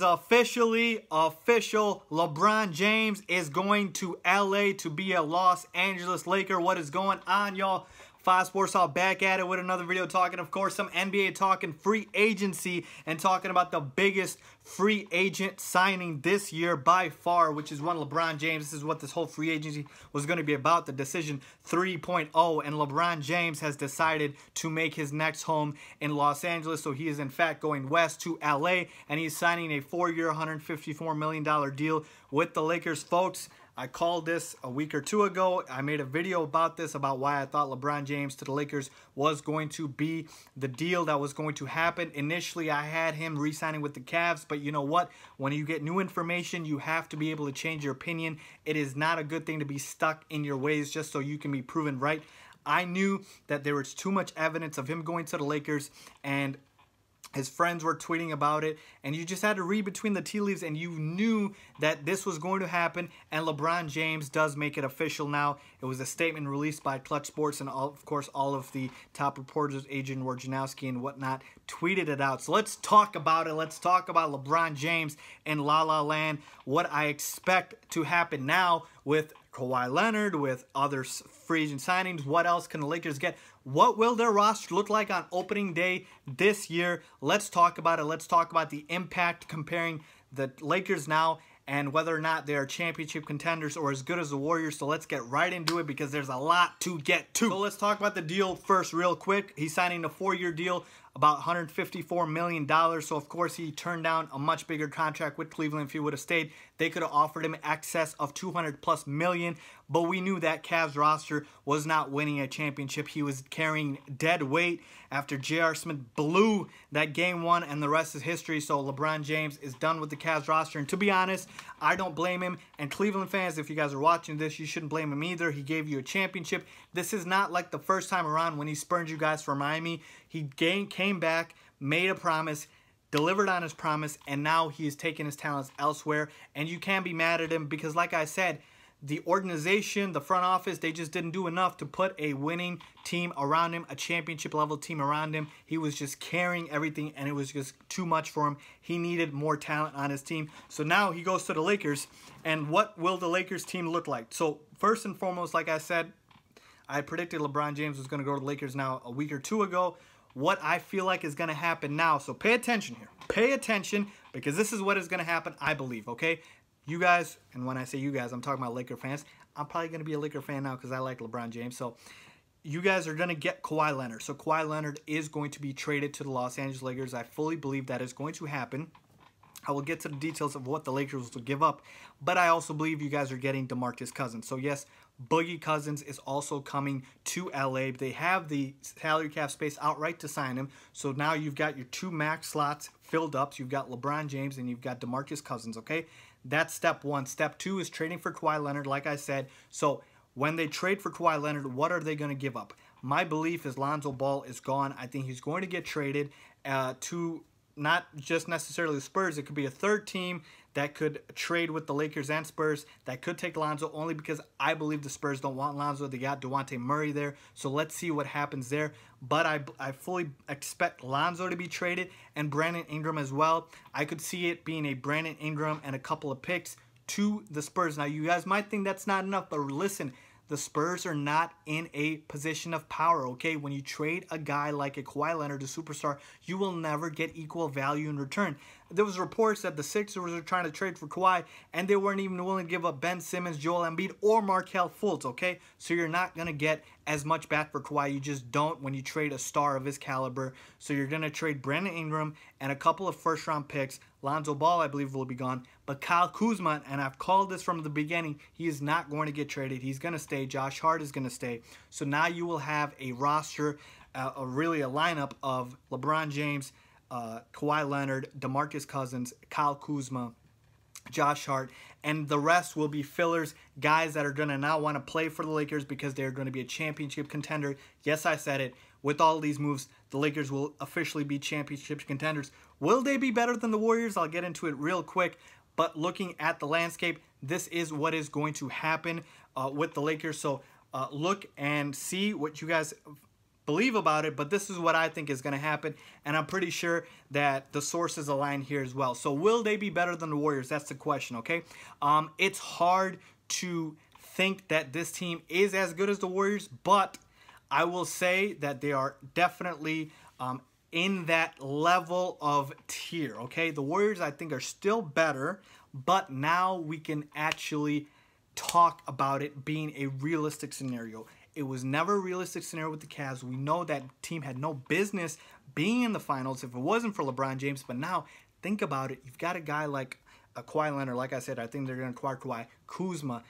is officially official. LeBron James is going to LA to be a Los Angeles Laker. What is going on, y'all? Five Sports all back at it with another video talking, of course, some NBA talking free agency and talking about the biggest free agent signing this year by far, which is one LeBron James. This is what this whole free agency was going to be about, the decision 3.0. And LeBron James has decided to make his next home in Los Angeles. So he is, in fact, going west to LA and he's signing a four year, $154 million deal with the Lakers, folks. I called this a week or two ago. I made a video about this, about why I thought LeBron James to the Lakers was going to be the deal that was going to happen. Initially, I had him re-signing with the Cavs, but you know what? When you get new information, you have to be able to change your opinion. It is not a good thing to be stuck in your ways just so you can be proven right. I knew that there was too much evidence of him going to the Lakers, and his friends were tweeting about it, and you just had to read between the tea leaves, and you knew that this was going to happen. And LeBron James does make it official now. It was a statement released by Clutch Sports, and all, of course, all of the top reporters, Adrian Wojnarowski and whatnot, tweeted it out. So let's talk about it. Let's talk about LeBron James and La La Land, what I expect to happen now with Kawhi Leonard, with other free agent signings. What else can the Lakers get? What will their roster look like on opening day this year? Let's talk about it. Let's talk about the impact comparing the Lakers now and whether or not they are championship contenders or as good as the Warriors. So let's get right into it because there's a lot to get to. So let's talk about the deal first real quick. He's signing a four-year deal about $154 million. So, of course, he turned down a much bigger contract with Cleveland if he would have stayed. They could have offered him excess of 200 plus million, but we knew that Cavs roster was not winning a championship. He was carrying dead weight after J.R. Smith blew that game one, and the rest is history. So, LeBron James is done with the Cavs roster. And to be honest, I don't blame him. And Cleveland fans, if you guys are watching this, you shouldn't blame him either. He gave you a championship. This is not like the first time around when he spurned you guys for Miami. He came back, made a promise, delivered on his promise, and now he is taking his talents elsewhere. And you can be mad at him because, like I said, the organization, the front office, they just didn't do enough to put a winning team around him, a championship level team around him. He was just carrying everything and it was just too much for him. He needed more talent on his team. So now he goes to the Lakers. And what will the Lakers team look like? So, first and foremost, like I said, I predicted LeBron James was going to go to the Lakers now a week or two ago. What I feel like is going to happen now. So, pay attention here. Pay attention because this is what is going to happen, I believe, okay? you guys, and when I say you guys, I'm talking about Laker fans. I'm probably going to be a Laker fan now because I like LeBron James. So you guys are going to get Kawhi Leonard. So Kawhi Leonard is going to be traded to the Los Angeles Lakers. I fully believe that is going to happen. I will get to the details of what the Lakers will give up, but I also believe you guys are getting DeMarcus Cousins. So yes, Boogie Cousins is also coming to LA. They have the salary cap space outright to sign him. So now you've got your two max slots filled up. So you've got LeBron James and you've got DeMarcus Cousins, okay? That's step one. Step two is trading for Kawhi Leonard, like I said. So when they trade for Kawhi Leonard, what are they going to give up? My belief is Lonzo Ball is gone. I think he's going to get traded uh, to not just necessarily the Spurs. It could be a third team that could trade with the Lakers and Spurs that could take Lonzo only because I believe the Spurs don't want Lonzo. They got Duante Murray there. So let's see what happens there. But I, I fully expect Lonzo to be traded and Brandon Ingram as well. I could see it being a Brandon Ingram and a couple of picks to the Spurs. Now, you guys might think that's not enough, but listen, the Spurs are not in a position of power, okay? When you trade a guy like a Kawhi Leonard, a superstar, you will never get equal value in return there was reports that the Sixers were trying to trade for Kawhi, and they weren't even willing to give up Ben Simmons, Joel Embiid, or Markel Fultz, okay? So you're not going to get as much back for Kawhi. You just don't when you trade a star of his caliber. So you're going to trade Brandon Ingram and a couple of first-round picks. Lonzo Ball, I believe, will be gone. But Kyle Kuzma, and I've called this from the beginning, he is not going to get traded. He's going to stay. Josh Hart is going to stay. So now you will have a roster, uh, a really a lineup of LeBron James, uh, Kawhi Leonard, DeMarcus Cousins, Kyle Kuzma, Josh Hart, and the rest will be fillers, guys that are going to not want to play for the Lakers because they're going to be a championship contender. Yes, I said it. With all these moves, the Lakers will officially be championship contenders. Will they be better than the Warriors? I'll get into it real quick. But looking at the landscape, this is what is going to happen uh, with the Lakers. So uh, look and see what you guys believe about it, but this is what I think is going to happen, and I'm pretty sure that the sources align here as well. So will they be better than the Warriors? That's the question, okay? Um, it's hard to think that this team is as good as the Warriors, but I will say that they are definitely um, in that level of tier, okay? The Warriors, I think, are still better, but now we can actually talk about it being a realistic scenario. It was never a realistic scenario with the Cavs. We know that team had no business being in the finals if it wasn't for LeBron James. But now, think about it. You've got a guy like a uh, Kawhi Leonard. Like I said, I think they're going to acquire Kawhi. Kuzma,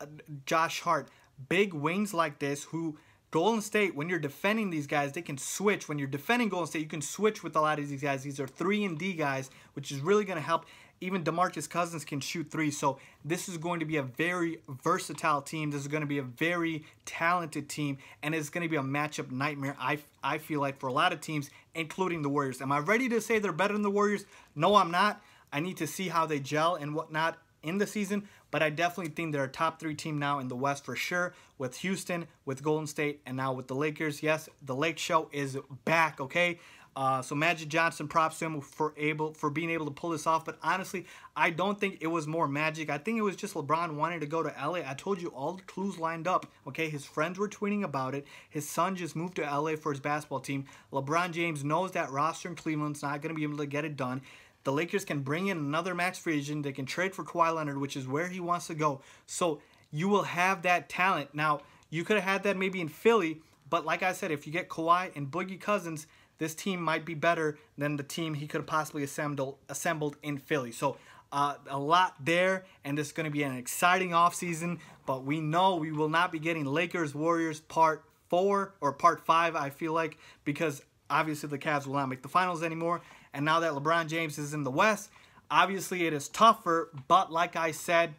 uh, Josh Hart. Big wings like this who Golden State, when you're defending these guys, they can switch. When you're defending Golden State, you can switch with a lot of these guys. These are 3 and D guys, which is really going to help. Even DeMarcus Cousins can shoot three. So this is going to be a very versatile team. This is going to be a very talented team. And it's going to be a matchup nightmare, I, I feel like, for a lot of teams, including the Warriors. Am I ready to say they're better than the Warriors? No, I'm not. I need to see how they gel and whatnot in the season, but I definitely think they're a top three team now in the West for sure with Houston, with Golden State, and now with the Lakers. Yes, the Lake Show is back, okay? Uh, so Magic Johnson props him for able for being able to pull this off. But honestly, I don't think it was more magic. I think it was just LeBron wanting to go to LA. I told you all the clues lined up. Okay, his friends were tweeting about it. His son just moved to LA for his basketball team. LeBron James knows that roster in Cleveland's not going to be able to get it done. The Lakers can bring in another max free agent. They can trade for Kawhi Leonard, which is where he wants to go. So you will have that talent. Now, you could have had that maybe in Philly, but like I said, if you get Kawhi and Boogie Cousins, this team might be better than the team he could have possibly assembled, assembled in Philly. So uh, a lot there, and this is going to be an exciting offseason. But we know we will not be getting Lakers Warriors part four or part five, I feel like, because obviously the Cavs will not make the finals anymore. And now that LeBron James is in the West, obviously it is tougher. But like I said,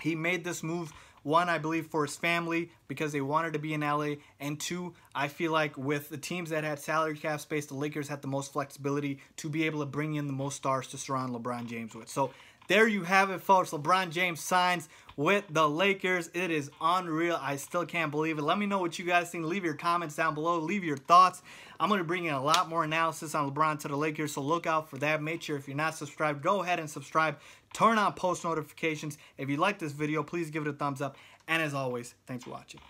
he made this move one, I believe for his family because they wanted to be in LA. And two, I feel like with the teams that had salary cap space, the Lakers had the most flexibility to be able to bring in the most stars to surround LeBron James with. So there you have it, folks. LeBron James signs with the Lakers. It is unreal. I still can't believe it. Let me know what you guys think. Leave your comments down below. Leave your thoughts. I'm going to bring in a lot more analysis on LeBron to the Lakers, so look out for that. Make sure if you're not subscribed, go ahead and subscribe. Turn on post notifications. If you like this video, please give it a thumbs up. And as always, thanks for watching.